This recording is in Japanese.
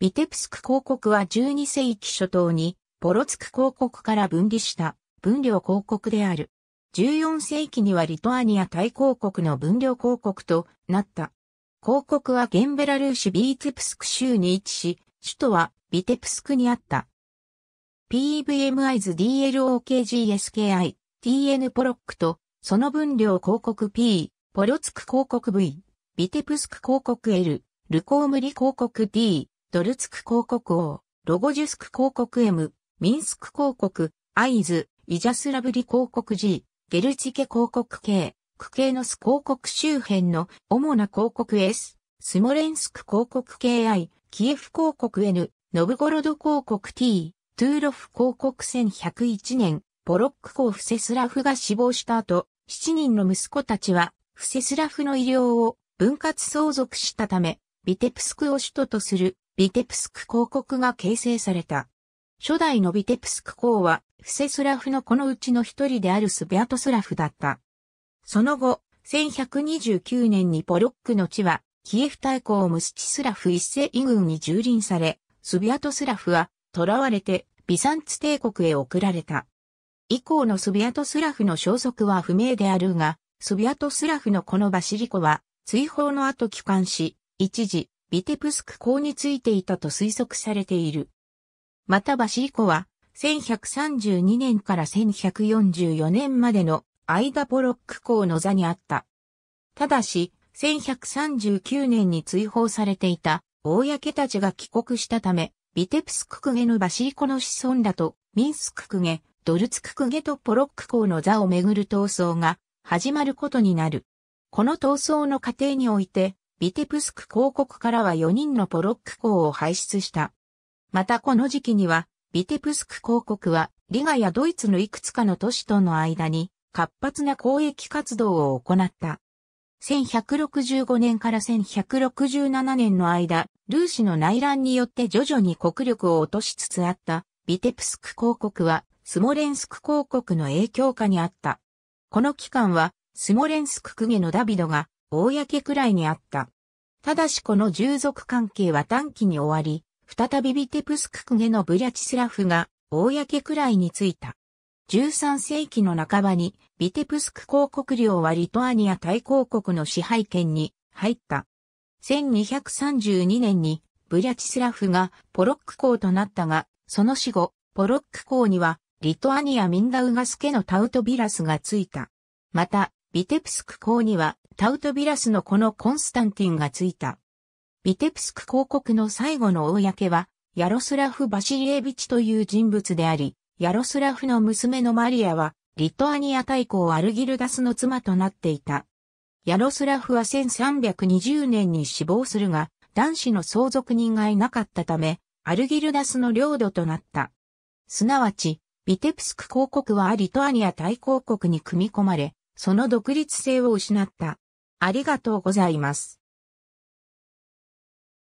ビテプスク公国は12世紀初頭にポロツク公国から分離した分領公国である。14世紀にはリトアニア大公国の分領公国となった。公国はゲンベラルーシビーテプスク州に位置し、首都はビテプスクにあった。PEVMI s DLOKGSKI TN ポロックとその分量広告 P、ポロツク広告 V、ビテプスク広告 L、ルコームリ広告 D、ドルツク広告王、ロゴジュスク広告 M、ミンスク広告、アイズ、イジャスラブリ広告 G、ゲルチケ広告 K、クケーノス広告周辺の主な広告 S、スモレンスク広告 KI、キエフ広告 N、ノブゴロド広告 T、トゥーロフ広告1101年、ボロック公フセスラフが死亡した後、7人の息子たちは、フセスラフの医療を分割相続したため、ビテプスクを首都とするビテプスク公国が形成された。初代のビテプスク公は、フセスラフのこのうちの一人であるスビアトスラフだった。その後、1129年にポロックの地は、キエフ大公ムスチスラフ一世異軍に蹂躙され、スビアトスラフは、囚われて、ビサンツ帝国へ送られた。以降のスビアトスラフの消息は不明であるが、スビアトスラフのこのバシリコは、追放の後帰還し、一時、ビテプスク港についていたと推測されている。またバシリコは、1132年から1144年までの間ポロック港の座にあった。ただし、1139年に追放されていた、公たちが帰国したため、ビテプスククゲのバシリコの子孫らと、ミンスククゲ、ドルツククゲとポロック港の座をめぐる闘争が始まることになる。この闘争の過程において、ビテプスク公国からは4人のポロック公を輩出した。またこの時期には、ビテプスク公国は、リガやドイツのいくつかの都市との間に、活発な交易活動を行った。1165年から1167年の間、ルーシの内乱によって徐々に国力を落としつつあった、ビテプスク公国は、スモレンスク公国の影響下にあった。この期間は、スモレンスク公家のダビドが、公くらいにあった。ただしこの従属関係は短期に終わり、再びビテプスククゲのブリャチスラフが公くらいについた。13世紀の半ばにビテプスク公国領はリトアニア大公国の支配権に入った。1232年にブリャチスラフがポロック公となったが、その死後、ポロック公にはリトアニアミンダウガス家のタウトビラスがついた。また、ビテプスク公にはタウトビラスのこのコンスタンティンがついた。ビテプスク公国の最後の公は、ヤロスラフ・バシリエビチという人物であり、ヤロスラフの娘のマリアは、リトアニア大公アルギルダスの妻となっていた。ヤロスラフは1320年に死亡するが、男子の相続人がいなかったため、アルギルダスの領土となった。すなわち、ビテプスク公国はリトアニア大公国に組み込まれ、その独立性を失った。ありがとうございます。